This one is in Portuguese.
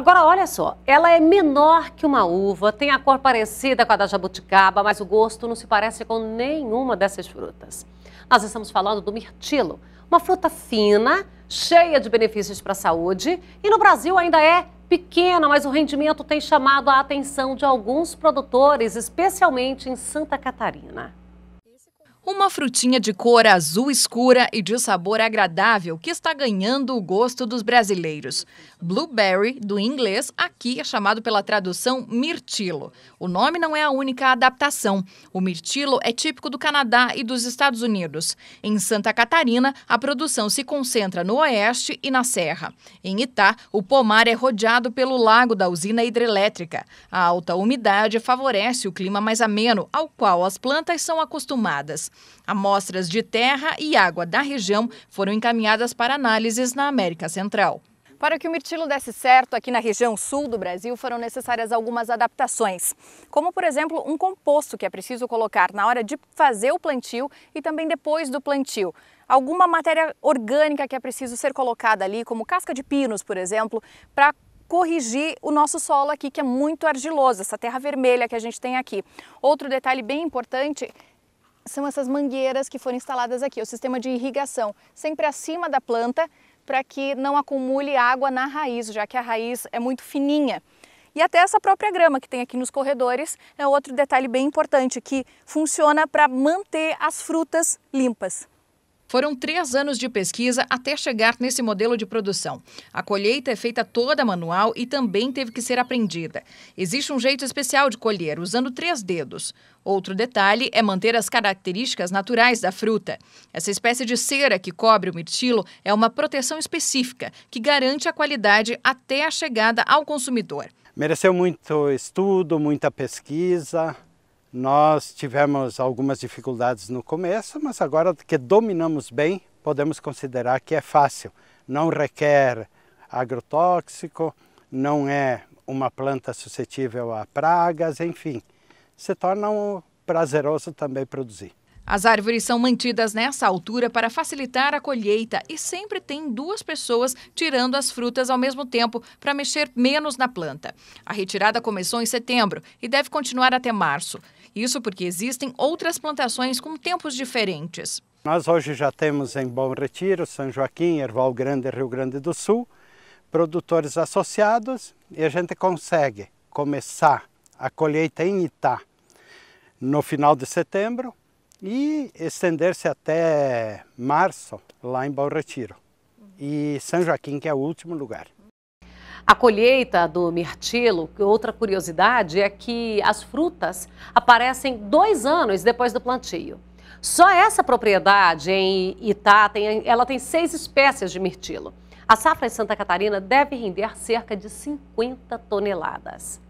Agora, olha só, ela é menor que uma uva, tem a cor parecida com a da jabuticaba, mas o gosto não se parece com nenhuma dessas frutas. Nós estamos falando do mirtilo, uma fruta fina, cheia de benefícios para a saúde e no Brasil ainda é pequena, mas o rendimento tem chamado a atenção de alguns produtores, especialmente em Santa Catarina. Uma frutinha de cor azul escura e de sabor agradável que está ganhando o gosto dos brasileiros. Blueberry, do inglês, aqui é chamado pela tradução mirtilo. O nome não é a única adaptação. O mirtilo é típico do Canadá e dos Estados Unidos. Em Santa Catarina, a produção se concentra no oeste e na serra. Em Itá, o pomar é rodeado pelo lago da usina hidrelétrica. A alta umidade favorece o clima mais ameno, ao qual as plantas são acostumadas. Amostras de terra e água da região foram encaminhadas para análises na América Central. Para que o mirtilo desse certo aqui na região sul do Brasil, foram necessárias algumas adaptações, como por exemplo um composto que é preciso colocar na hora de fazer o plantio e também depois do plantio. Alguma matéria orgânica que é preciso ser colocada ali, como casca de pinos, por exemplo, para corrigir o nosso solo aqui, que é muito argiloso, essa terra vermelha que a gente tem aqui. Outro detalhe bem importante são essas mangueiras que foram instaladas aqui, o sistema de irrigação, sempre acima da planta, para que não acumule água na raiz, já que a raiz é muito fininha. E até essa própria grama que tem aqui nos corredores é outro detalhe bem importante que funciona para manter as frutas limpas. Foram três anos de pesquisa até chegar nesse modelo de produção. A colheita é feita toda manual e também teve que ser aprendida. Existe um jeito especial de colher, usando três dedos. Outro detalhe é manter as características naturais da fruta. Essa espécie de cera que cobre o mirtilo é uma proteção específica que garante a qualidade até a chegada ao consumidor. Mereceu muito estudo, muita pesquisa. Nós tivemos algumas dificuldades no começo, mas agora que dominamos bem, podemos considerar que é fácil. Não requer agrotóxico, não é uma planta suscetível a pragas, enfim. Se torna um prazeroso também produzir. As árvores são mantidas nessa altura para facilitar a colheita e sempre tem duas pessoas tirando as frutas ao mesmo tempo para mexer menos na planta. A retirada começou em setembro e deve continuar até março. Isso porque existem outras plantações com tempos diferentes. Nós hoje já temos em Bom Retiro, São Joaquim, Erval Grande, Rio Grande do Sul, produtores associados e a gente consegue começar a colheita em Itá no final de setembro e estender-se até março lá em Bom Retiro. E São Joaquim, que é o último lugar. A colheita do mirtilo, outra curiosidade, é que as frutas aparecem dois anos depois do plantio. Só essa propriedade em Itá, tem, ela tem seis espécies de mirtilo. A safra em Santa Catarina deve render cerca de 50 toneladas.